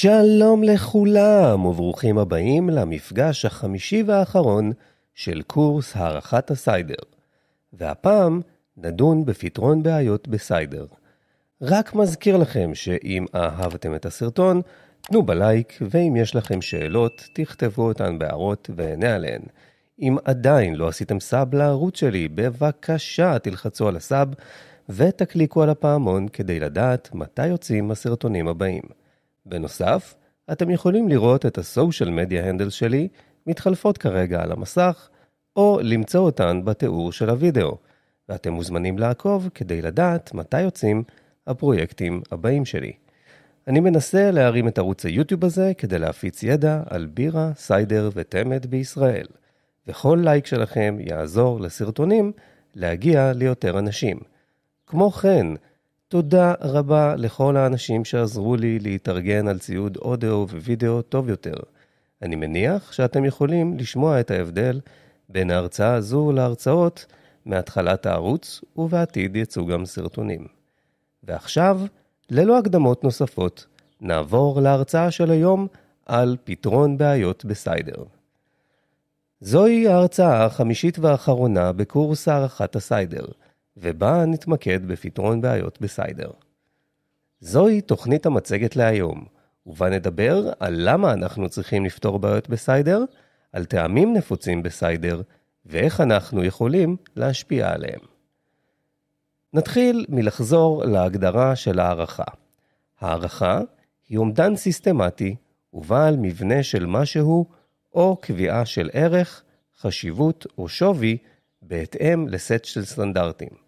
שלום לכולם וברוכים הבאים למפגש החמישי והאחרון של קורס הערכת הסיידר. והפעם נדון בפתרון בעיות בסיידר. רק מזכיר לכם שאם אהבתם את הסרטון, תנו בלייק, ואם יש לכם שאלות, תכתבו אותן בהערות ואענה עליהן. אם עדיין לא עשיתם סאב לערוץ שלי, בבקשה תלחצו על הסאב ותקליקו על הפעמון כדי לדעת מתי יוצאים הסרטונים הבאים. בנוסף, אתם יכולים לראות את ה-social media handles שלי מתחלפות כרגע על המסך, או למצוא אותן בתיאור של הווידאו, ואתם מוזמנים לעקוב כדי לדעת מתי יוצאים הפרויקטים הבאים שלי. אני מנסה להרים את ערוץ היוטיוב הזה כדי להפיץ ידע על בירה, סיידר ותמד בישראל, וכל לייק שלכם יעזור לסרטונים להגיע ליותר אנשים. כמו כן, תודה רבה לכל האנשים שעזרו לי להתארגן על ציוד אודיו ווידאו טוב יותר. אני מניח שאתם יכולים לשמוע את ההבדל בין ההרצאה הזו להרצאות מהתחלת הערוץ, ובעתיד יצאו גם סרטונים. ועכשיו, ללא הקדמות נוספות, נעבור להרצאה של היום על פתרון בעיות בסיידר. זוהי ההרצאה החמישית והאחרונה בקורס הערכת הסיידר – ובה נתמקד בפתרון בעיות בסיידר. זוהי תוכנית המצגת להיום, ובה נדבר על למה אנחנו צריכים לפתור בעיות בסיידר, על טעמים נפוצים בסיידר, ואיך אנחנו יכולים להשפיע עליהם. נתחיל מלחזור להגדרה של הערכה. הערכה היא אומדן סיסטמטי ובעל מבנה של משהו או קביעה של ערך, חשיבות או שווי בהתאם לסט של סטנדרטים.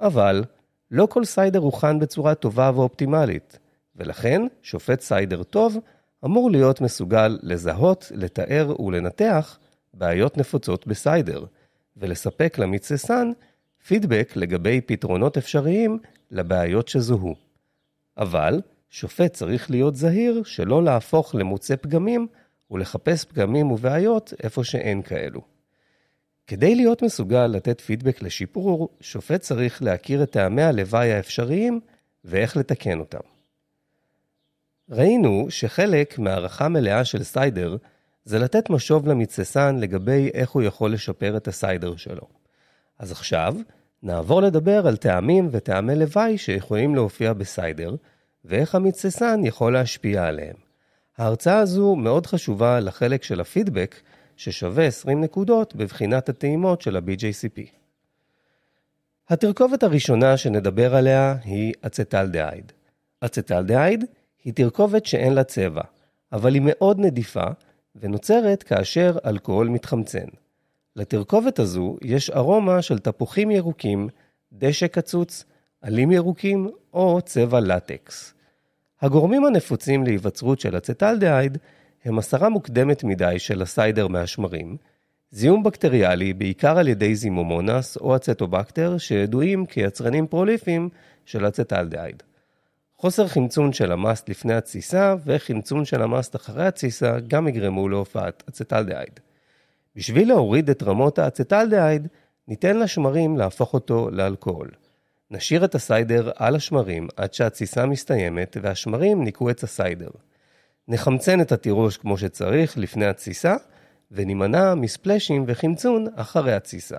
אבל לא כל סיידר הוכן בצורה טובה ואופטימלית, ולכן שופט סיידר טוב אמור להיות מסוגל לזהות, לתאר ולנתח בעיות נפוצות בסיידר, ולספק למצסן פידבק לגבי פתרונות אפשריים לבעיות שזוהו. אבל שופט צריך להיות זהיר שלא להפוך למוצא פגמים ולחפש פגמים ובעיות איפה שאין כאלו. כדי להיות מסוגל לתת פידבק לשיפור, שופט צריך להכיר את טעמי הלוואי האפשריים ואיך לתקן אותם. ראינו שחלק מהערכה מלאה של סיידר זה לתת משוב למתססן לגבי איך הוא יכול לשפר את הסיידר שלו. אז עכשיו נעבור לדבר על טעמים וטעמי לוואי שיכולים להופיע בסיידר, ואיך המתססן יכול להשפיע עליהם. ההרצאה הזו מאוד חשובה לחלק של הפידבק, ששווה 20 נקודות בבחינת הטעימות של ה-BJCP. התרכובת הראשונה שנדבר עליה היא אצטלדהייד. אצטלדהייד היא תרכובת שאין לה צבע, אבל היא מאוד נדיפה ונוצרת כאשר אלכוהול מתחמצן. לתרכובת הזו יש ארומה של תפוחים ירוקים, דשא קצוץ, עלים ירוקים או צבע לטקס. הגורמים הנפוצים להיווצרות של אצטלדהייד הם הסרה מוקדמת מדי של הסיידר מהשמרים, זיהום בקטריאלי בעיקר על ידי זימומונס או אצטובקטר שידועים כיצרנים פרוליפיים של אצטלדהייד. חוסר חמצון של המאסט לפני התסיסה וחמצון של המאסט אחרי התסיסה גם יגרמו להופעת אצטלדהייד. בשביל להוריד את רמות האצטלדהייד, ניתן לשמרים להפוך אותו לאלכוהול. נשאיר את הסיידר על השמרים עד שהתסיסה מסתיימת והשמרים ניקו את הסיידר. נחמצן את התירוש כמו שצריך לפני התסיסה, ונימנע מספלאשים וחמצון אחרי התסיסה.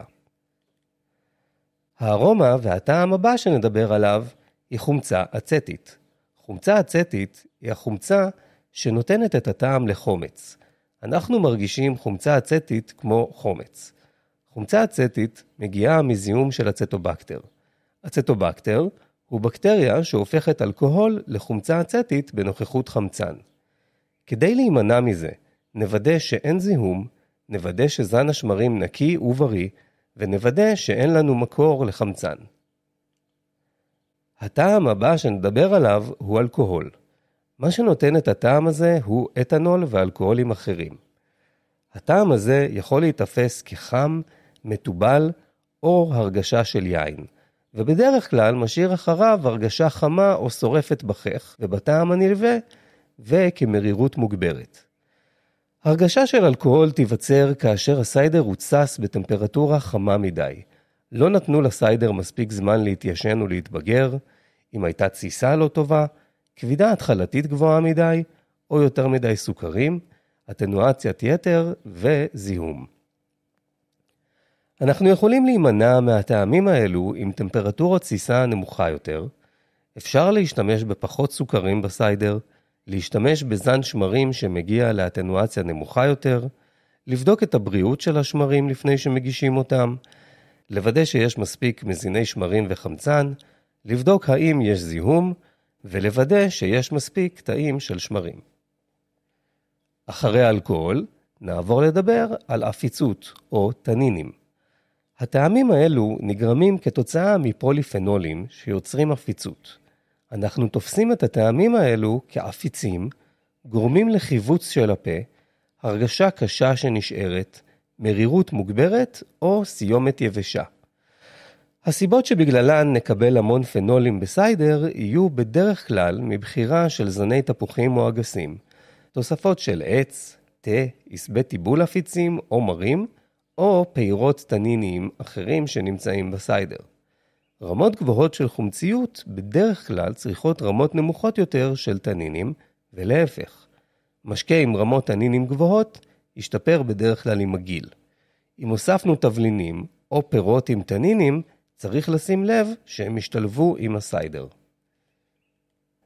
הארומה והטעם הבא שנדבר עליו היא חומצה אצטית. חומצה אצטית היא החומצה שנותנת את הטעם לחומץ. אנחנו מרגישים חומצה אצטית כמו חומץ. חומצה אצטית מגיעה מזיהום של אצטובקטר. אצטובקטר הוא בקטריה שהופכת אלכוהול לחומצה אצטית בנוכחות חמצן. כדי להימנע מזה, נוודא שאין זיהום, נוודא שזן השמרים נקי ובריא, ונוודא שאין לנו מקור לחמצן. הטעם הבא שנדבר עליו הוא אלכוהול. מה שנותן את הטעם הזה הוא אתנול ואלכוהולים אחרים. הטעם הזה יכול להיתפס כחם, מתובל או הרגשה של יין, ובדרך כלל משאיר אחריו הרגשה חמה או שורפת בחך, ובטעם הנלווה וכמרירות מוגברת. הרגשה של אלכוהול תיווצר כאשר הסיידר הוצס בטמפרטורה חמה מדי. לא נתנו לסיידר מספיק זמן להתיישן ולהתבגר, אם הייתה תסיסה לא טובה, כבידה התחלתית גבוהה מדי, או יותר מדי סוכרים, אטנואציית יתר וזיהום. אנחנו יכולים להימנע מהטעמים האלו עם טמפרטורת תסיסה נמוכה יותר, אפשר להשתמש בפחות סוכרים בסיידר, להשתמש בזן שמרים שמגיע לאטנואציה נמוכה יותר, לבדוק את הבריאות של השמרים לפני שמגישים אותם, לוודא שיש מספיק מזיני שמרים וחמצן, לבדוק האם יש זיהום, ולוודא שיש מספיק תאים של שמרים. אחרי האלכוהול, נעבור לדבר על עפיצות או תנינים. הטעמים האלו נגרמים כתוצאה מפוליפנולים שיוצרים עפיצות. אנחנו תופסים את הטעמים האלו כעפיצים, גורמים לחיווץ של הפה, הרגשה קשה שנשארת, מרירות מוגברת או סיומת יבשה. הסיבות שבגללן נקבל המון פנולים בסיידר יהיו בדרך כלל מבחירה של זני תפוחים או אגסים, תוספות של עץ, תה, עשבי טיבול עפיצים או מרים, או פירות תניניים אחרים שנמצאים בסיידר. רמות גבוהות של חומציות בדרך כלל צריכות רמות נמוכות יותר של תנינים, ולהפך. משקה עם רמות תנינים גבוהות ישתפר בדרך כלל עם הגיל. אם הוספנו תבלינים או פירות עם תנינים, צריך לשים לב שהם ישתלבו עם הסיידר.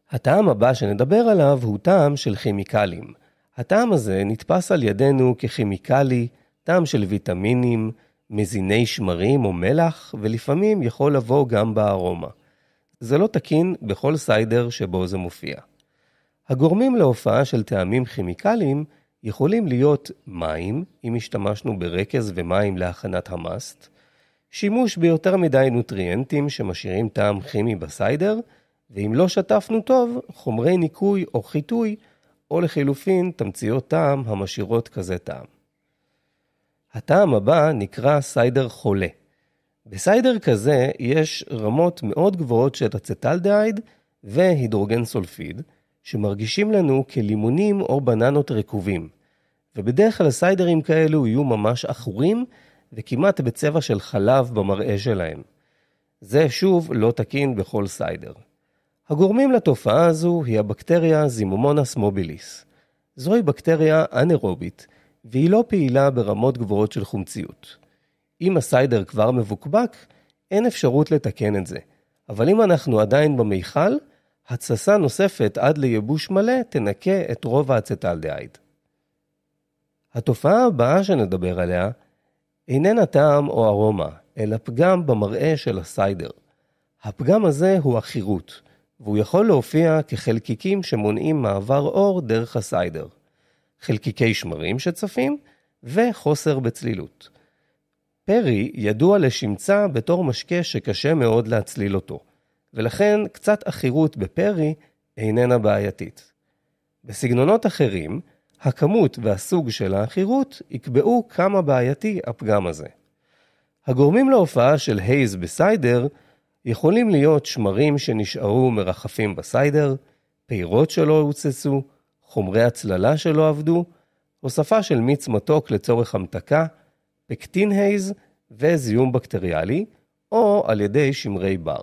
הטעם הבא שנדבר עליו הוא טעם של כימיקלים. הטעם הזה נתפס על ידינו ככימיקלי, טעם של ויטמינים, מזיני שמרים או מלח, ולפעמים יכול לבוא גם בארומה. זה לא תקין בכל סיידר שבו זה מופיע. הגורמים להופעה של טעמים כימיקליים יכולים להיות מים, אם השתמשנו ברקז ומים להכנת המאסט, שימוש ביותר מדי נוטריאנטים שמשאירים טעם כימי בסיידר, ואם לא שטפנו טוב, חומרי ניקוי או חיטוי, או לחילופין תמציות טעם המשאירות כזה טעם. הטעם הבא נקרא סיידר חולה. בסיידר כזה יש רמות מאוד גבוהות של אצטלדהייד והידרוגן סולפיד, שמרגישים לנו כלימונים או בננות רקובים. ובדרך כלל סיידרים כאלו יהיו ממש עכורים וכמעט בצבע של חלב במראה שלהם. זה שוב לא תקין בכל סיידר. הגורמים לתופעה הזו היא הבקטריה זימומונס מוביליס. זוהי בקטריה אנאירובית, והיא לא פעילה ברמות גבוהות של חומציות. אם הסיידר כבר מבוקבק, אין אפשרות לתקן את זה. אבל אם אנחנו עדיין במיכל, התססה נוספת עד לייבוש מלא תנקה את רוב האצטלדהייד. התופעה הבאה שנדבר עליה איננה טעם או ארומה, אלא פגם במראה של הסיידר. הפגם הזה הוא החירות, והוא יכול להופיע כחלקיקים שמונעים מעבר אור דרך הסיידר. חלקיקי שמרים שצפים וחוסר בצלילות. פרי ידוע לשמצה בתור משקה שקשה מאוד להצליל אותו, ולכן קצת עכירות בפרי איננה בעייתית. בסגנונות אחרים, הכמות והסוג של העכירות יקבעו כמה בעייתי הפגם הזה. הגורמים להופעה של הייז בסיידר יכולים להיות שמרים שנשארו מרחפים בסיידר, פירות שלא הוצצו, חומרי הצללה שלא עבדו, הוספה של מיץ מתוק לצורך המתקה, פקטין הייז וזיהום בקטריאלי, או על ידי שמרי בר.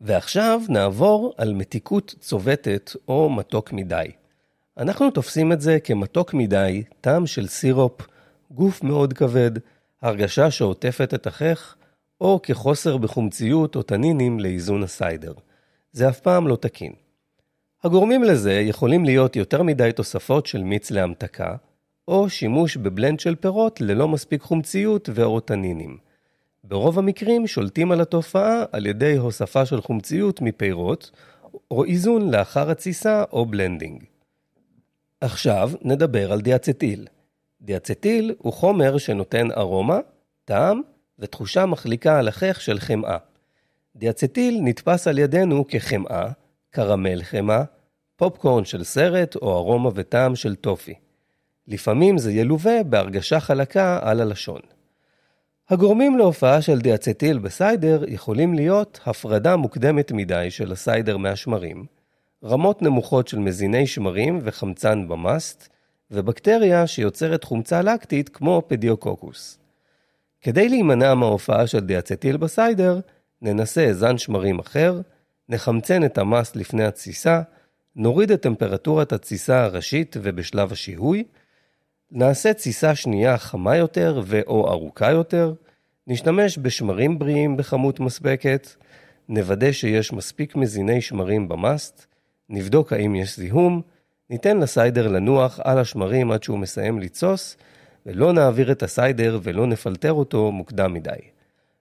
ועכשיו נעבור על מתיקות צובטת או מתוק מדי. אנחנו תופסים את זה כמתוק מדי, טעם של סירופ, גוף מאוד כבד, הרגשה שעוטפת את החך, או כחוסר בחומציות או תנינים לאיזון הסיידר. זה אף פעם לא תקין. הגורמים לזה יכולים להיות יותר מדי תוספות של מיץ להמתקה, או שימוש בבלנד של פירות ללא מספיק חומציות ואורטנינים. ברוב המקרים שולטים על התופעה על ידי הוספה של חומציות מפירות, או איזון לאחר התסיסה או בלנדינג. עכשיו נדבר על דיאצטיל. דיאצטיל הוא חומר שנותן ארומה, טעם ותחושה מחליקה על החייך של חמאה. דיאצטיל נתפס על ידינו כחמאה, קרמל חמאה, פופקורן של סרט או ארומה וטעם של טופי. לפעמים זה ילווה בהרגשה חלקה על הלשון. הגורמים להופעה של דיאצטיל בסיידר יכולים להיות הפרדה מוקדמת מדי של הסיידר מהשמרים, רמות נמוכות של מזיני שמרים וחמצן במאסט, ובקטריה שיוצרת חומצה לקטית כמו פדיוקוקוס. כדי להימנע מההופעה של דיאצטיל בסיידר, ננסה זן שמרים אחר, נחמצן את המס לפני התסיסה, נוריד את טמפרטורת התסיסה הראשית ובשלב השיהוי, נעשה תסיסה שנייה חמה יותר ו/או ארוכה יותר, נשתמש בשמרים בריאים בכמות מספקת, נוודא שיש מספיק מזיני שמרים במאסט, נבדוק האם יש זיהום, ניתן לסיידר לנוח על השמרים עד שהוא מסיים לתסוס, ולא נעביר את הסיידר ולא נפלטר אותו מוקדם מדי.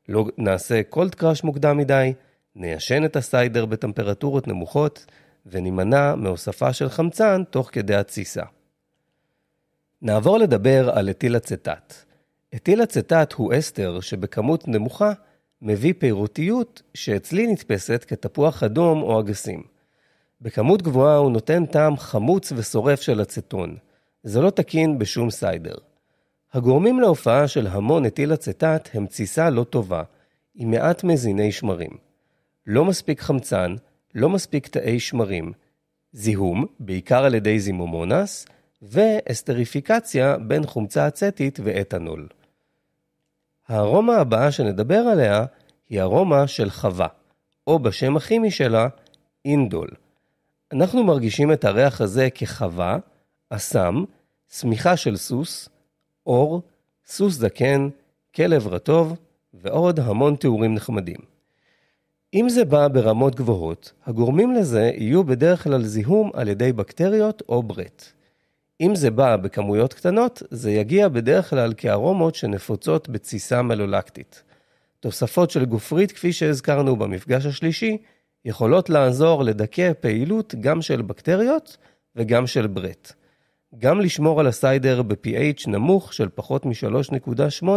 לא נעשה קולד קראש מוקדם מדי, ניישן את הסיידר בטמפרטורות נמוכות ונימנע מהוספה של חמצן תוך כדי התסיסה. נעבור לדבר על אתיל אצטט. אתיל אצטט הוא אסתר שבכמות נמוכה מביא פירותיות שאצלי נתפסת כתפוח אדום או אגסים. בכמות גבוהה הוא נותן טעם חמוץ ושורף של אצטון. זה לא תקין בשום סיידר. הגורמים להופעה של המון אתיל אצטט הם תסיסה לא טובה, עם מעט מזיני שמרים. לא מספיק חמצן, לא מספיק תאי שמרים, זיהום, בעיקר על ידי זימומונס, ואסטריפיקציה בין חומצה אצטית ואתנול. הארומה הבאה שנדבר עליה היא ארומה של חווה, או בשם הכימי שלה, אינדול. אנחנו מרגישים את הריח הזה כחווה, אסם, שמיכה של סוס, אור, סוס זקן, כלב רטוב ועוד המון תיאורים נחמדים. אם זה בא ברמות גבוהות, הגורמים לזה יהיו בדרך כלל זיהום על ידי בקטריות או ברט. אם זה בא בכמויות קטנות, זה יגיע בדרך כלל כארומות שנפוצות בתסיסה מלולקטית. תוספות של גופרית, כפי שהזכרנו במפגש השלישי, יכולות לעזור לדכא פעילות גם של בקטריות וגם של ברט. גם לשמור על הסיידר ב-pH נמוך של פחות מ-3.8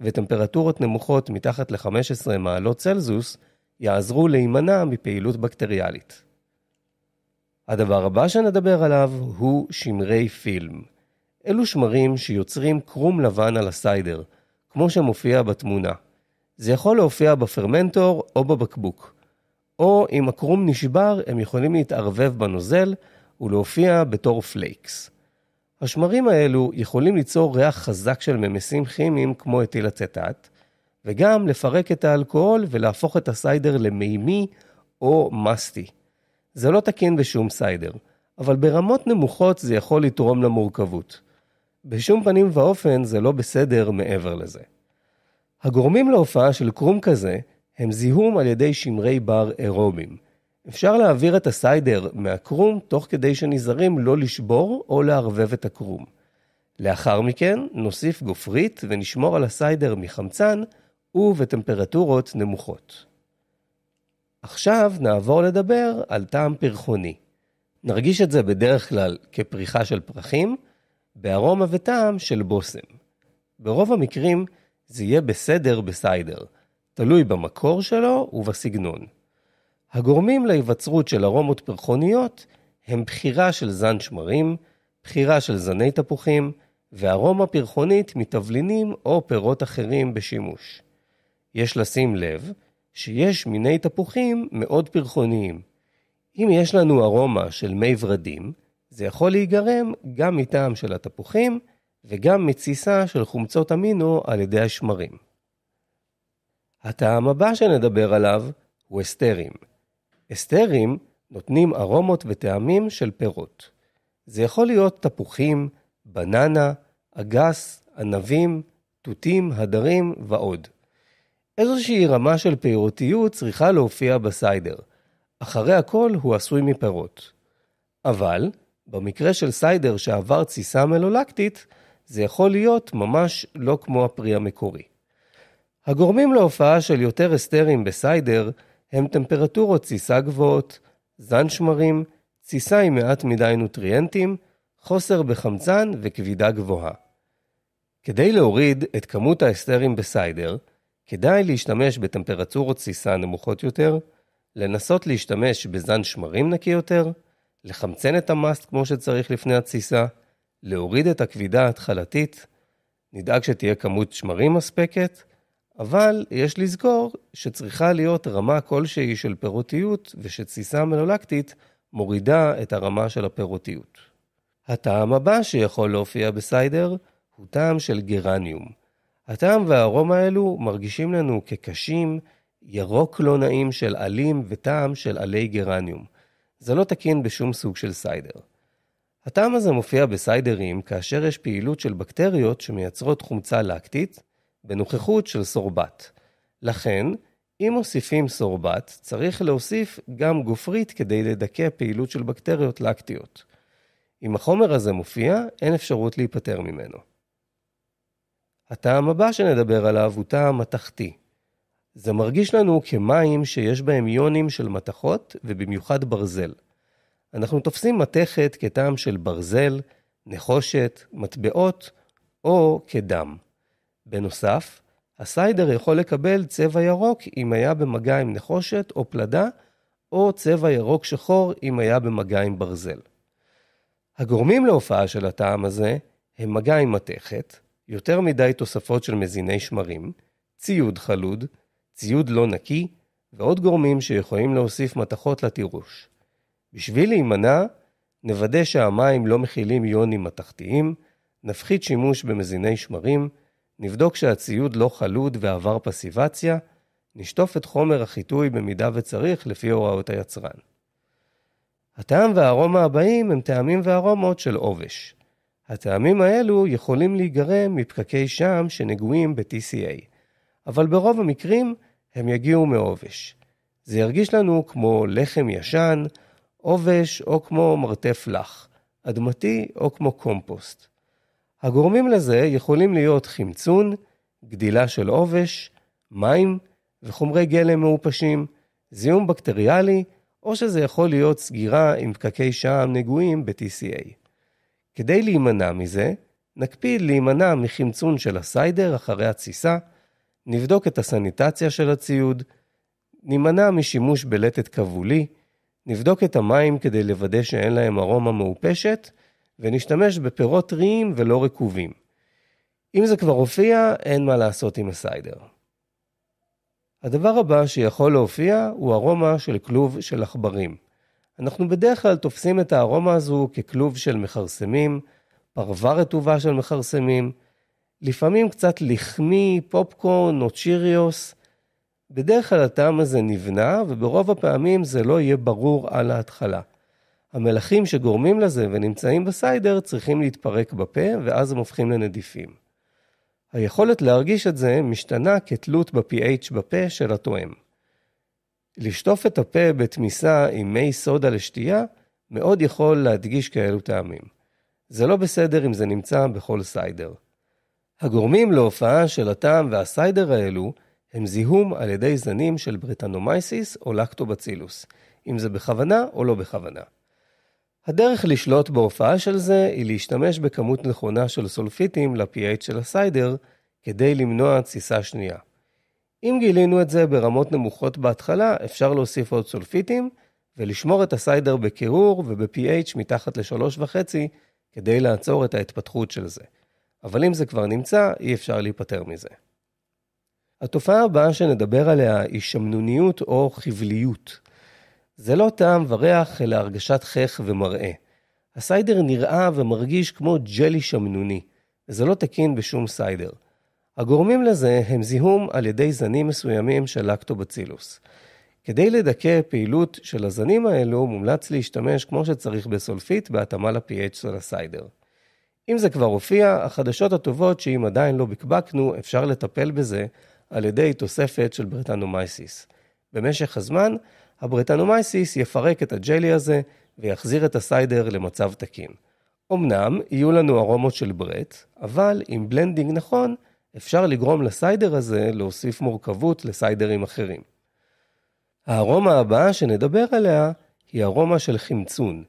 וטמפרטורות נמוכות מתחת ל-15 מעלות צלזוס, יעזרו להימנע מפעילות בקטריאלית. הדבר הבא שנדבר עליו הוא שמרי פילם. אלו שמרים שיוצרים קרום לבן על הסיידר, כמו שמופיע בתמונה. זה יכול להופיע בפרמנטור או בבקבוק. או אם הקרום נשבר, הם יכולים להתערבב בנוזל ולהופיע בתור פלייקס. השמרים האלו יכולים ליצור ריח חזק של ממסים כימיים כמו אתילצטט, וגם לפרק את האלכוהול ולהפוך את הסיידר למימי או מסטי. זה לא תקין בשום סיידר, אבל ברמות נמוכות זה יכול לתרום למורכבות. בשום פנים ואופן זה לא בסדר מעבר לזה. הגורמים להופעה של קרום כזה הם זיהום על ידי שמרי בר אירובים. אפשר להעביר את הסיידר מהקרום תוך כדי שנזהרים לא לשבור או לערבב את הקרום. לאחר מכן נוסיף גופרית ונשמור על הסיידר מחמצן ובטמפרטורות נמוכות. עכשיו נעבור לדבר על טעם פרחוני. נרגיש את זה בדרך כלל כפריחה של פרחים, בארומה וטעם של בושם. ברוב המקרים זה יהיה בסדר בסיידר, תלוי במקור שלו ובסגנון. הגורמים להיווצרות של ארומות פרחוניות הם בחירה של זן שמרים, בחירה של זני תפוחים וארומה פרחונית מתבלינים או פירות אחרים בשימוש. יש לשים לב שיש מיני תפוחים מאוד פרחוניים. אם יש לנו ארומה של מי ורדים, זה יכול להיגרם גם מטעם של התפוחים וגם מתסיסה של חומצות אמינו על ידי השמרים. הטעם הבא שנדבר עליו הוא אסתרים. אסתרים נותנים ארומות וטעמים של פירות. זה יכול להיות תפוחים, בננה, אגס, ענבים, תותים, הדרים ועוד. איזושהי רמה של פירותיות צריכה להופיע בסיידר. אחרי הכל הוא עשוי מפירות. אבל, במקרה של סיידר שעבר תסיסה מלולקטית, זה יכול להיות ממש לא כמו הפרי המקורי. הגורמים להופעה של יותר אסתרים בסיידר הם טמפרטורות תסיסה גבוהות, זן שמרים, תסיסה עם מעט מדי נוטריאנטים, חוסר בחמצן וכבידה גבוהה. כדי להוריד את כמות האסתרים בסיידר, כדאי להשתמש בטמפרטורות סיסה נמוכות יותר, לנסות להשתמש בזן שמרים נקי יותר, לחמצן את המאסט כמו שצריך לפני התסיסה, להוריד את הכבידה ההתחלתית, נדאג שתהיה כמות שמרים מספקת, אבל יש לזכור שצריכה להיות רמה כלשהי של פירותיות ושתסיסה מלולקטית מורידה את הרמה של הפירותיות. הטעם הבא שיכול להופיע בסיידר הוא טעם של גרניום. הטעם והארום האלו מרגישים לנו כקשים, ירוק לא נעים של עלים וטעם של עלי גרניום. זה לא תקין בשום סוג של סיידר. הטעם הזה מופיע בסיידרים כאשר יש פעילות של בקטריות שמייצרות חומצה לקטית בנוכחות של סורבט. לכן, אם מוסיפים סורבת, צריך להוסיף גם גופרית כדי לדכא פעילות של בקטריות לקטיות. אם החומר הזה מופיע, אין אפשרות להיפטר ממנו. הטעם הבא שנדבר עליו הוא טעם מתכתי. זה מרגיש לנו כמים שיש בהם יונים של מתכות, ובמיוחד ברזל. אנחנו תופסים מתכת כטעם של ברזל, נחושת, מטבעות, או כדם. בנוסף, הסיידר יכול לקבל צבע ירוק אם היה במגע עם נחושת או פלדה, או צבע ירוק שחור אם היה במגע עם ברזל. הגורמים להופעה של הטעם הזה הם מגע עם מתכת, יותר מדי תוספות של מזיני שמרים, ציוד חלוד, ציוד לא נקי, ועוד גורמים שיכולים להוסיף מתכות לתירוש. בשביל להימנע, נוודא שהמים לא מכילים יונים מתכתיים, נפחית שימוש במזיני שמרים, נבדוק שהציוד לא חלוד ועבר פסיבציה, נשטוף את חומר החיטוי במידה וצריך לפי הוראות היצרן. הטעם והארומה הבאים הם טעמים וארומות של עובש. הטעמים האלו יכולים להיגרם מפקקי שם שנגועים ב-TCA, אבל ברוב המקרים הם יגיעו מעובש. זה ירגיש לנו כמו לחם ישן, עובש או כמו מרתף לח, אדמתי או כמו קומפוסט. הגורמים לזה יכולים להיות חמצון, גדילה של עובש, מים וחומרי גלם מעופשים, זיהום בקטריאלי, או שזה יכול להיות סגירה עם פקקי שעם נגועים ב-TCA. כדי להימנע מזה, נקפיד להימנע מחמצון של הסיידר אחרי התסיסה, נבדוק את הסניטציה של הציוד, נימנע משימוש בלטת כבולי, נבדוק את המים כדי לוודא שאין להם ארומה מעופשת, ונשתמש בפירות טריים ולא רקובים. אם זה כבר הופיע, אין מה לעשות עם הסיידר. הדבר הבא שיכול להופיע הוא ארומה של כלוב של עכברים. אנחנו בדרך כלל תופסים את הארומה הזו ככלוב של מכרסמים, פרווה רטובה של מכרסמים, לפעמים קצת לחמי, פופקורן או צ'יריוס. בדרך כלל הטעם הזה נבנה, וברוב הפעמים זה לא יהיה ברור על ההתחלה. המלחים שגורמים לזה ונמצאים בסיידר צריכים להתפרק בפה, ואז הם הופכים לנדיפים. היכולת להרגיש את זה משתנה כתלות ב-pH בפה של התואם. לשטוף את הפה בתמיסה עם מי סודה לשתייה, מאוד יכול להדגיש כאלו טעמים. זה לא בסדר אם זה נמצא בכל סיידר. הגורמים להופעה של הטעם והסיידר האלו הם זיהום על ידי זנים של ברטנומייסיס או לקטובצילוס, אם זה בכוונה או לא בכוונה. הדרך לשלוט בהופעה של זה היא להשתמש בכמות נכונה של סולפיטים ל-pH של הסיידר כדי למנוע תסיסה שנייה. אם גילינו את זה ברמות נמוכות בהתחלה, אפשר להוסיף עוד סולפיטים ולשמור את הסיידר בקירור וב-pH מתחת ל-3.5 כדי לעצור את ההתפתחות של זה. אבל אם זה כבר נמצא, אי אפשר להיפטר מזה. התופעה הבאה שנדבר עליה היא שמנוניות או חבליות. זה לא טעם וריח, אלא הרגשת חך ומראה. הסיידר נראה ומרגיש כמו ג'לי שמנוני, וזה לא תקין בשום סיידר. הגורמים לזה הם זיהום על ידי זנים מסוימים של לקטובצילוס. כדי לדכא פעילות של הזנים האלו, מומלץ להשתמש כמו שצריך בסולפית בהתאמה ל-pH של הסיידר. אם זה כבר הופיע, החדשות הטובות שאם עדיין לא בקבקנו, אפשר לטפל בזה על ידי תוספת של ברטנומייסיס. במשך הזמן, הברטנומייסיס יפרק את הג'לי הזה ויחזיר את הסיידר למצב תקין. אמנם יהיו לנו ארומות של ברט, אבל עם בלנדינג נכון, אפשר לגרום לסיידר הזה להוסיף מורכבות לסיידרים אחרים. הארומה הבאה שנדבר עליה היא ארומה של חמצון.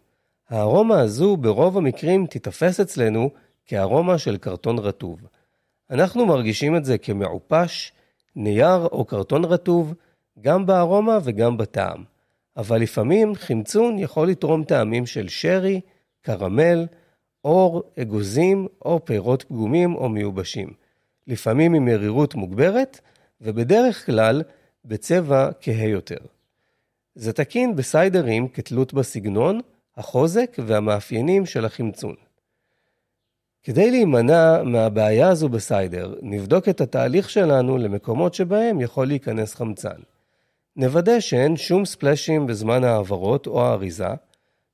הארומה הזו ברוב המקרים תיתפס אצלנו כארומה של קרטון רטוב. אנחנו מרגישים את זה כמעופש, נייר או קרטון רטוב, גם בארומה וגם בטעם. אבל לפעמים חמצון יכול לתרום טעמים של שרי, קרמל, אור, אגוזים או פירות פגומים או מיובשים. לפעמים עם מרירות מוגברת, ובדרך כלל בצבע כהה יותר. זה תקין בסיידרים כתלות בסגנון, החוזק והמאפיינים של החמצון. כדי להימנע מהבעיה הזו בסיידר, נבדוק את התהליך שלנו למקומות שבהם יכול להיכנס חמצן. נוודא שאין שום ספלאשים בזמן ההעברות או האריזה,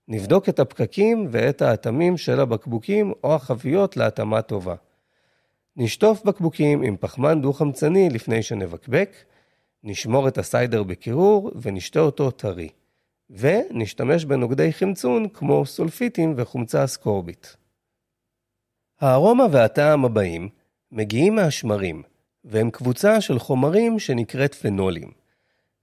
נבדוק את הפקקים ואת האטמים של הבקבוקים או החביות להתאמה טובה. נשטוף בקבוקים עם פחמן דו-חמצני לפני שנבקבק, נשמור את הסיידר בקירור ונשתה אותו טרי. ונשתמש בנוגדי חמצון כמו סולפיטים וחומצה אסקורבית. הארומה והטעם הבאים מגיעים מהשמרים, והם קבוצה של חומרים שנקראת פנולים.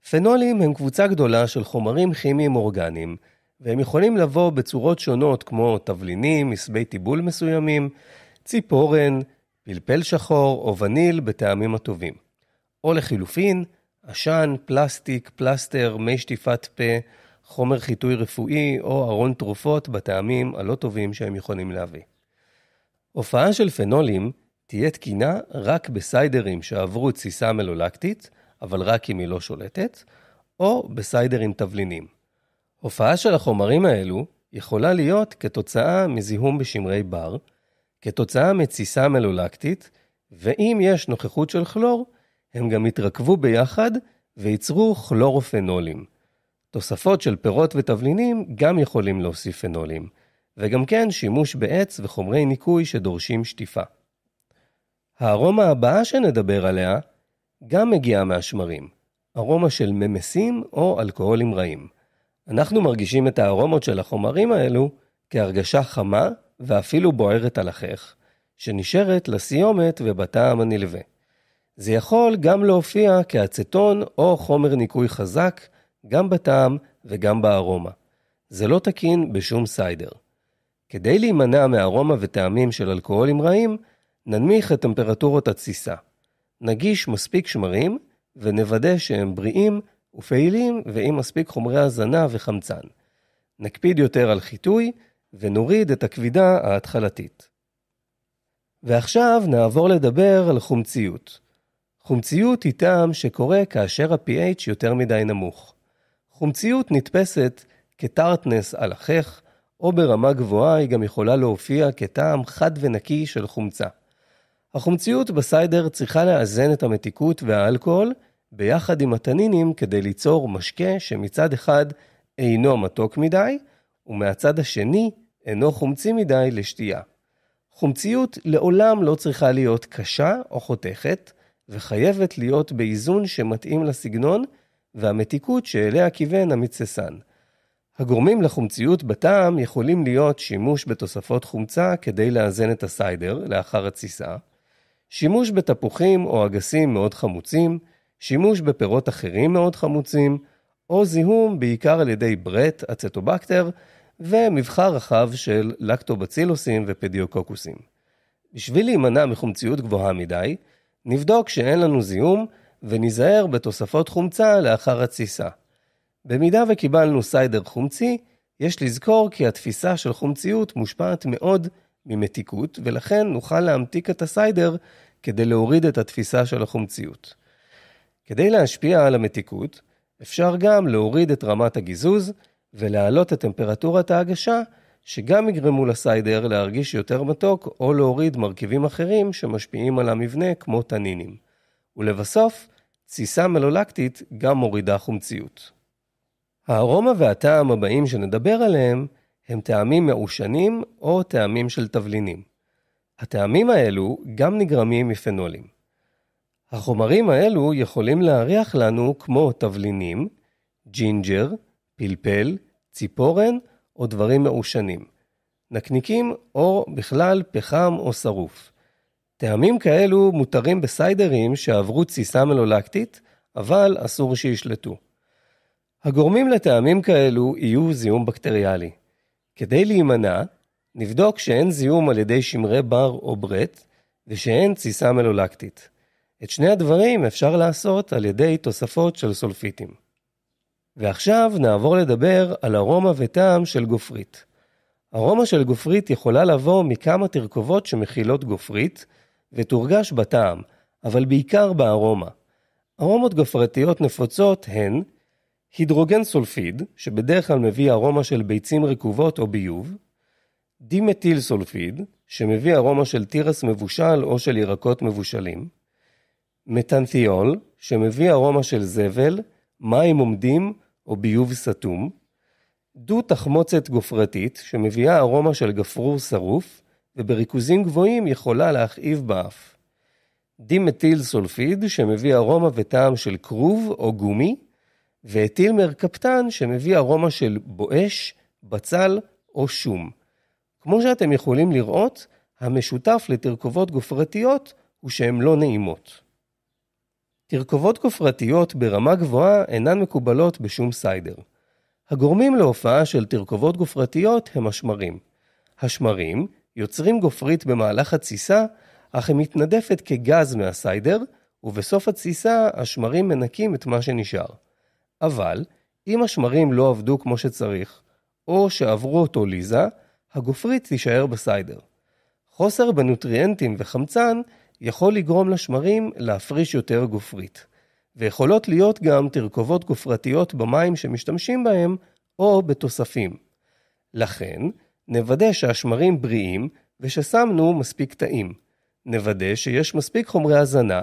פנולים הם קבוצה גדולה של חומרים כימיים אורגניים, והם יכולים לבוא בצורות שונות כמו תבלינים, מסבי טיבול מסוימים, ציפורן, פלפל שחור או וניל בטעמים הטובים. או לחילופין, עשן, פלסטיק, פלסטר, מי שטיפת פה, חומר חיטוי רפואי או ארון תרופות בטעמים הלא טובים שהם יכולים להביא. הופעה של פנולים תהיה תקינה רק בסיידרים שעברו תסיסה מלולקטית, אבל רק אם היא לא שולטת, או בסיידרים תבלינים. הופעה של החומרים האלו יכולה להיות כתוצאה מזיהום בשמרי בר, כתוצאה מתסיסה מלולקטית, ואם יש נוכחות של כלור, הם גם יתרכבו ביחד וייצרו כלורופנולים. תוספות של פירות ותבלינים גם יכולים להוסיף פנולים, וגם כן שימוש בעץ וחומרי ניקוי שדורשים שטיפה. הארומה הבאה שנדבר עליה גם מגיעה מהשמרים, ארומה של ממסים או אלכוהולים רעים. אנחנו מרגישים את הארומות של החומרים האלו כהרגשה חמה ואפילו בוערת על החך, שנשארת לסיומת ובטעם הנלווה. זה יכול גם להופיע כאצטון או חומר ניקוי חזק, גם בטעם וגם בארומה. זה לא תקין בשום סיידר. כדי להימנע מארומה וטעמים של אלכוהולים רעים, ננמיך את טמפרטורות התסיסה. נגיש מספיק שמרים ונוודא שהם בריאים ופעילים ועם מספיק חומרי הזנה וחמצן. נקפיד יותר על חיטוי ונוריד את הכבידה ההתחלתית. ועכשיו נעבור לדבר על חומציות. חומציות היא טעם שקורה כאשר ה-pH יותר מדי נמוך. חומציות נתפסת כטרטנס על החך, או ברמה גבוהה היא גם יכולה להופיע כטעם חד ונקי של חומצה. החומציות בסיידר צריכה לאזן את המתיקות והאלכוהול ביחד עם התנינים כדי ליצור משקה שמצד אחד אינו מתוק מדי, ומהצד השני אינו חומצי מדי לשתייה. חומציות לעולם לא צריכה להיות קשה או חותכת, וחייבת להיות באיזון שמתאים לסגנון והמתיקות שאליה כיוון המתססן. הגורמים לחומציות בטעם יכולים להיות שימוש בתוספות חומצה כדי לאזן את הסיידר לאחר התסיסה, שימוש בתפוחים או אגסים מאוד חמוצים, שימוש בפירות אחרים מאוד חמוצים, או זיהום בעיקר על ידי ברט, אצטובקטר, ומבחר רחב של לקטובצילוסים ופדיוקוקוסים. בשביל להימנע מחומציות גבוהה מדי, נבדוק שאין לנו זיהום וניזהר בתוספות חומצה לאחר התסיסה. במידה וקיבלנו סיידר חומצי, יש לזכור כי התפיסה של חומציות מושפעת מאוד ממתיקות, ולכן נוכל להמתיק את הסיידר כדי להוריד את התפיסה של החומציות. כדי להשפיע על המתיקות, אפשר גם להוריד את רמת הגיזוז ולהעלות את טמפרטורת ההגשה, שגם יגרמו לסיידר להרגיש יותר מתוק או להוריד מרכיבים אחרים שמשפיעים על המבנה כמו תנינים. ולבסוף, תסיסה מלולקטית גם מורידה חומציות. הארומה והטעם הבאים שנדבר עליהם הם טעמים מעושנים או טעמים של תבלינים. הטעמים האלו גם נגרמים מפנולים. החומרים האלו יכולים להריח לנו כמו תבלינים, ג'ינג'ר, פלפל, ציפורן או דברים מעושנים. נקניקים או בכלל פחם או שרוף. טעמים כאלו מותרים בסיידרים שעברו תסיסה מלולקטית, אבל אסור שישלטו. הגורמים לטעמים כאלו יהיו זיהום בקטריאלי. כדי להימנע, נבדוק שאין זיהום על ידי שמרי בר או ברט, ושאין תסיסה מלולקטית. את שני הדברים אפשר לעשות על ידי תוספות של סולפיטים. ועכשיו נעבור לדבר על ארומה וטעם של גופרית. ארומה של גופרית יכולה לבוא מכמה תרכובות שמכילות גופרית, ותורגש בטעם, אבל בעיקר בארומה. ארומות גופרתיות נפוצות הן הידרוגן סולפיד, שבדרך כלל מביא ארומה של ביצים רקובות או ביוב, דימטיל סולפיד, שמביא ארומה של תירס מבושל או של ירקות מבושלים, מתנתיול, שמביא ארומה של זבל, מים עומדים או ביוב סתום, דו תחמוצת גופרתית שמביאה ארומה של גפרור שרוף, ובריכוזים גבוהים יכולה להכאיב באף. דימטיל סולפיד שמביא ארומה וטעם של כרוב או גומי, ואתיל מרקפטן שמביא ארומה של בואש, בצל או שום. כמו שאתם יכולים לראות, המשותף לתרכובות גופרתיות הוא שהן לא נעימות. תרכובות כופרתיות ברמה גבוהה אינן מקובלות בשום סיידר. הגורמים להופעה של תרכובות גופרתיות הם השמרים. השמרים יוצרים גופרית במהלך התסיסה, אך היא מתנדפת כגז מהסיידר, ובסוף התסיסה השמרים מנקים את מה שנשאר. אבל, אם השמרים לא עבדו כמו שצריך, או שעברו ליזה, הגופרית תישאר בסיידר. חוסר בנוטריאנטים וחמצן יכול לגרום לשמרים להפריש יותר גופרית. ויכולות להיות גם תרכובות גופרתיות במים שמשתמשים בהם, או בתוספים. לכן, נוודא שהשמרים בריאים וששמנו מספיק תאים. נוודא שיש מספיק חומרי הזנה,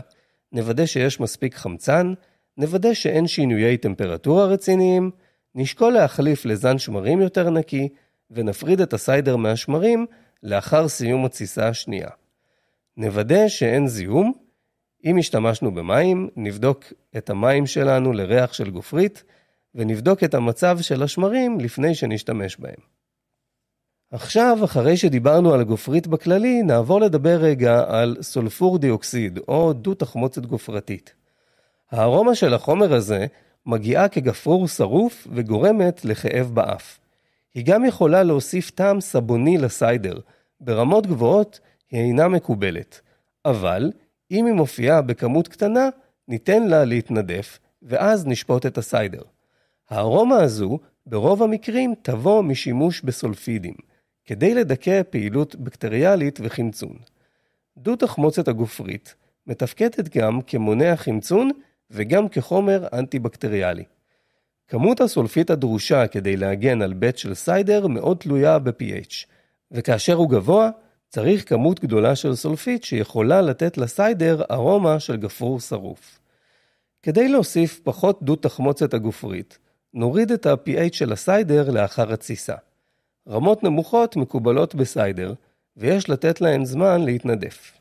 נוודא שיש מספיק חמצן, נוודא שאין שינויי טמפרטורה רציניים, נשקול להחליף לזן שמרים יותר נקי, ונפריד את הסיידר מהשמרים לאחר סיום התסיסה השנייה. נוודא שאין זיהום. אם השתמשנו במים, נבדוק את המים שלנו לריח של גופרית, ונבדוק את המצב של השמרים לפני שנשתמש בהם. עכשיו, אחרי שדיברנו על גופרית בכללי, נעבור לדבר רגע על סולפור דיוקסיד, או דו-תחמוצת גופרתית. הארומה של החומר הזה מגיעה כגפרור שרוף וגורמת לכאב באף. היא גם יכולה להוסיף טעם סבוני לסיידר, ברמות גבוהות היא אינה מקובלת, אבל אם היא מופיעה בכמות קטנה, ניתן לה להתנדף, ואז נשפוט את הסיידר. הארומה הזו, ברוב המקרים, תבוא משימוש בסולפידים, כדי לדכא פעילות בקטריאלית וחמצון. דו תחמוצת הגופרית מתפקדת גם כמונע חמצון וגם כחומר אנטי-בקטריאלי. כמות הסולפית הדרושה כדי להגן על בית של סיידר מאוד תלויה ב-pH, וכאשר הוא גבוה, צריך כמות גדולה של סולפית שיכולה לתת לסיידר ארומה של גפרור שרוף. כדי להוסיף פחות דו-תחמוצת הגופרית, נוריד את ה-pH של הסיידר לאחר התסיסה. רמות נמוכות מקובלות בסיידר, ויש לתת להן זמן להתנדף.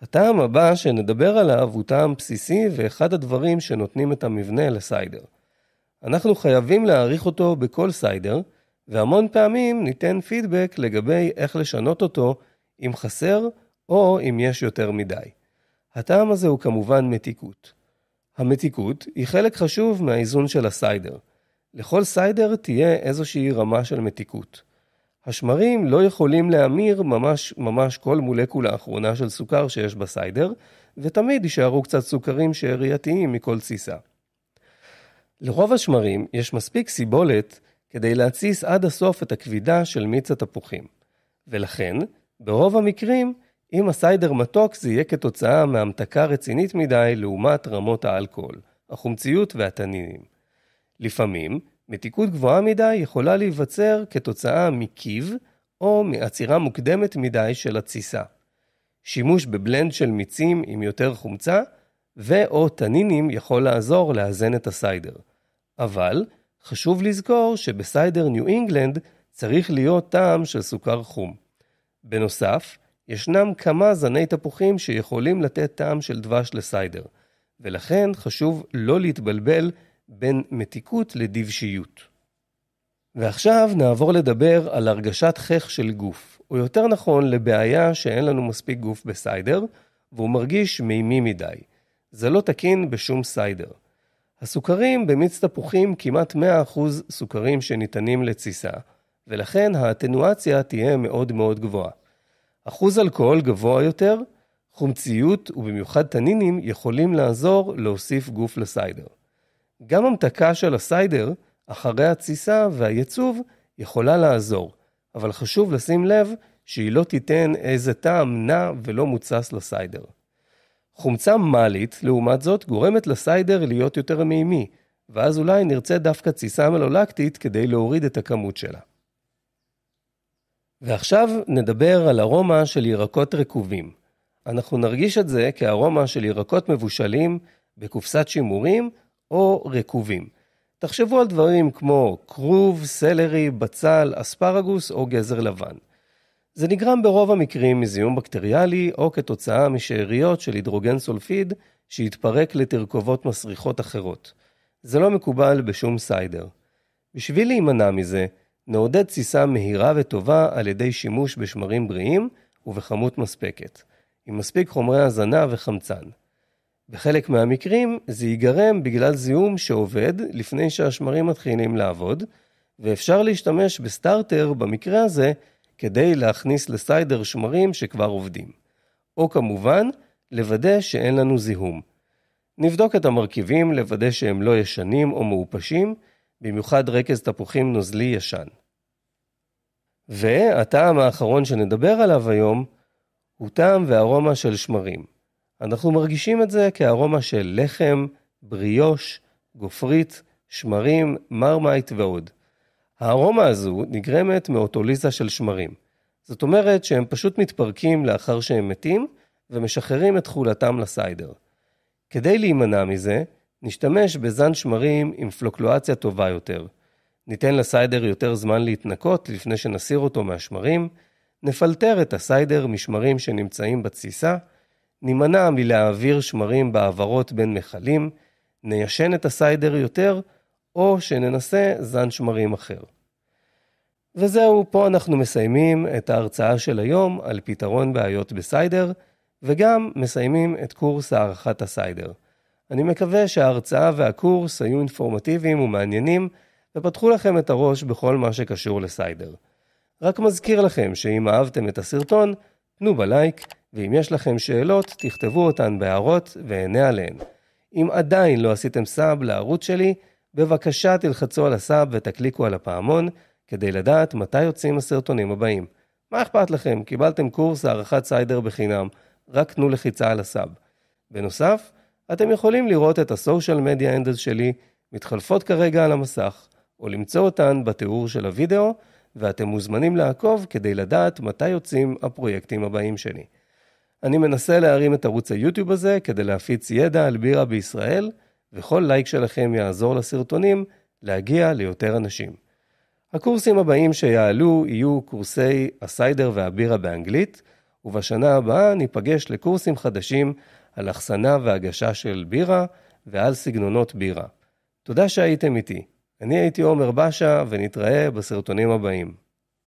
הטעם הבא שנדבר עליו הוא טעם בסיסי ואחד הדברים שנותנים את המבנה לסיידר. אנחנו חייבים להעריך אותו בכל סיידר, והמון פעמים ניתן פידבק לגבי איך לשנות אותו אם חסר או אם יש יותר מדי. הטעם הזה הוא כמובן מתיקות. המתיקות היא חלק חשוב מהאיזון של הסיידר. לכל סיידר תהיה איזושהי רמה של מתיקות. השמרים לא יכולים להמיר ממש ממש כל מולקולה האחרונה של סוכר שיש בסיידר, ותמיד יישארו קצת סוכרים שארייתיים מכל תסיסה. לרוב השמרים יש מספיק סיבולת כדי להתסיס עד הסוף את הכבידה של מיץ התפוחים. ולכן, ברוב המקרים, אם הסיידר מתוק זה יהיה כתוצאה מהמתקה רצינית מדי לעומת רמות האלכוהול, החומציות והתנינים. לפעמים, מתיקות גבוהה מדי יכולה להיווצר כתוצאה מקיב או מעצירה מוקדמת מדי של התסיסה. שימוש בבלנד של מיצים עם יותר חומצה ו/או תנינים יכול לעזור לאזן את הסיידר. אבל, חשוב לזכור שבסיידר ניו אינגלנד צריך להיות טעם של סוכר חום. בנוסף, ישנם כמה זני תפוחים שיכולים לתת טעם של דבש לסיידר, ולכן חשוב לא להתבלבל בין מתיקות לדבשיות. ועכשיו נעבור לדבר על הרגשת חך של גוף, או יותר נכון לבעיה שאין לנו מספיק גוף בסיידר, והוא מרגיש מימי מדי. זה לא תקין בשום סיידר. הסוכרים במיץ תפוחים כמעט 100% סוכרים שניתנים לתסיסה, ולכן האטנואציה תהיה מאוד מאוד גבוהה. אחוז אלכוהול גבוה יותר, חומציות ובמיוחד תנינים יכולים לעזור להוסיף גוף לסיידר. גם המתקה של הסיידר, אחרי התסיסה והייצוב, יכולה לעזור, אבל חשוב לשים לב שהיא לא תיתן איזה טעם נע ולא מוצס לסיידר. חומצה מאלית, לעומת זאת, גורמת לסיידר להיות יותר מימי, ואז אולי נרצה דווקא תסיסה מלולקטית כדי להוריד את הכמות שלה. ועכשיו נדבר על ארומה של ירקות רקובים. אנחנו נרגיש את זה כארומה של ירקות מבושלים בקופסת שימורים או רקובים. תחשבו על דברים כמו כרוב, סלרי, בצל, אספרגוס או גזר לבן. זה נגרם ברוב המקרים מזיהום בקטריאלי או כתוצאה משאריות של הידרוגן סולפיד שהתפרק לתרכובות מסריחות אחרות. זה לא מקובל בשום סיידר. בשביל להימנע מזה, נעודד תסיסה מהירה וטובה על ידי שימוש בשמרים בריאים ובכמות מספקת, עם מספיק חומרי הזנה וחמצן. בחלק מהמקרים זה ייגרם בגלל זיהום שעובד לפני שהשמרים מתחילים לעבוד, ואפשר להשתמש בסטארטר במקרה הזה כדי להכניס לסיידר שמרים שכבר עובדים. או כמובן, לוודא שאין לנו זיהום. נבדוק את המרכיבים, לוודא שהם לא ישנים או מעופשים, במיוחד רכז תפוחים נוזלי ישן. והטעם האחרון שנדבר עליו היום, הוא טעם וארומה של שמרים. אנחנו מרגישים את זה כארומה של לחם, בריאוש, גופרית, שמרים, מרמייט ועוד. הארומה הזו נגרמת מאוטוליזה של שמרים. זאת אומרת שהם פשוט מתפרקים לאחר שהם מתים ומשחררים את תכולתם לסיידר. כדי להימנע מזה, נשתמש בזן שמרים עם פלוקלואציה טובה יותר. ניתן לסיידר יותר זמן להתנקות לפני שנסיר אותו מהשמרים, נפלטר את הסיידר משמרים שנמצאים בתסיסה, נימנע מלהעביר שמרים בהעברות בין מכלים, ניישן את הסיידר יותר, או שננסה זן שמרים אחר. וזהו, פה אנחנו מסיימים את ההרצאה של היום על פתרון בעיות בסיידר, וגם מסיימים את קורס הערכת הסיידר. אני מקווה שההרצאה והקורס היו אינפורמטיביים ומעניינים, ופתחו לכם את הראש בכל מה שקשור לסיידר. רק מזכיר לכם שאם אהבתם את הסרטון, תנו בלייק, ואם יש לכם שאלות, תכתבו אותן בהערות ואענה עליהן. אם עדיין לא עשיתם סאב לערוץ שלי, בבקשה תלחצו על הסאב ותקליקו על הפעמון, כדי לדעת מתי יוצאים הסרטונים הבאים. מה אכפת לכם? קיבלתם קורס הערכת סיידר בחינם, רק תנו לחיצה על הסאב. בנוסף, אתם יכולים לראות את הסושיאל מדיה אנדס שלי מתחלפות כרגע על המסך, או למצוא אותן בתיאור של הוידאו, ואתם מוזמנים לעקוב כדי לדעת מתי יוצאים הפרויקטים הבאים שלי. אני מנסה להרים את ערוץ היוטיוב הזה כדי להפיץ ידע על בירה בישראל, וכל לייק שלכם יעזור לסרטונים להגיע ליותר אנשים. הקורסים הבאים שיעלו יהיו קורסי הסיידר והבירה באנגלית, ובשנה הבאה ניפגש לקורסים חדשים על אחסנה והגשה של בירה ועל סגנונות בירה. תודה שהייתם איתי. אני הייתי עומר בשה, ונתראה בסרטונים הבאים.